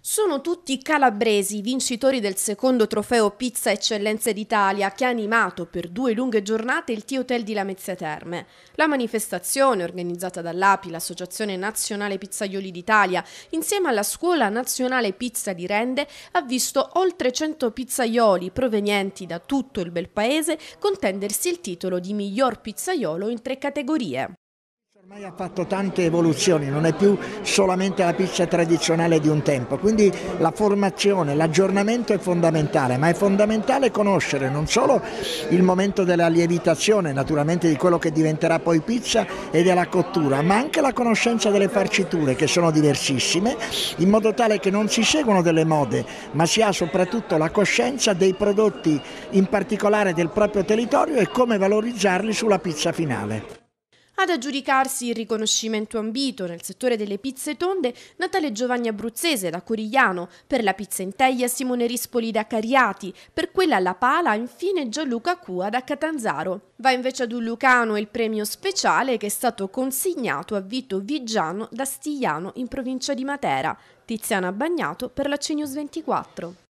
Sono tutti calabresi, vincitori del secondo trofeo Pizza Eccellenze d'Italia, che ha animato per due lunghe giornate il T-Hotel di Lamezia Terme. La manifestazione, organizzata dall'API, l'Associazione Nazionale Pizzaioli d'Italia, insieme alla Scuola Nazionale Pizza di Rende, ha visto oltre 100 pizzaioli provenienti da tutto il bel paese contendersi il titolo di miglior pizzaiolo in tre categorie. Ormai ha fatto tante evoluzioni, non è più solamente la pizza tradizionale di un tempo, quindi la formazione, l'aggiornamento è fondamentale, ma è fondamentale conoscere non solo il momento della lievitazione, naturalmente di quello che diventerà poi pizza e della cottura, ma anche la conoscenza delle farciture che sono diversissime, in modo tale che non si seguono delle mode, ma si ha soprattutto la coscienza dei prodotti, in particolare del proprio territorio e come valorizzarli sulla pizza finale. Ad aggiudicarsi il riconoscimento ambito nel settore delle pizze tonde, Natale Giovanni Abruzzese da Corigliano, per la pizza in teglia Simone Rispoli da Cariati, per quella alla pala infine Gianluca Cua da Catanzaro. Va invece ad un Lucano il premio speciale che è stato consegnato a Vito Viggiano da Stigliano in provincia di Matera. Tiziana Bagnato per la CNews 24.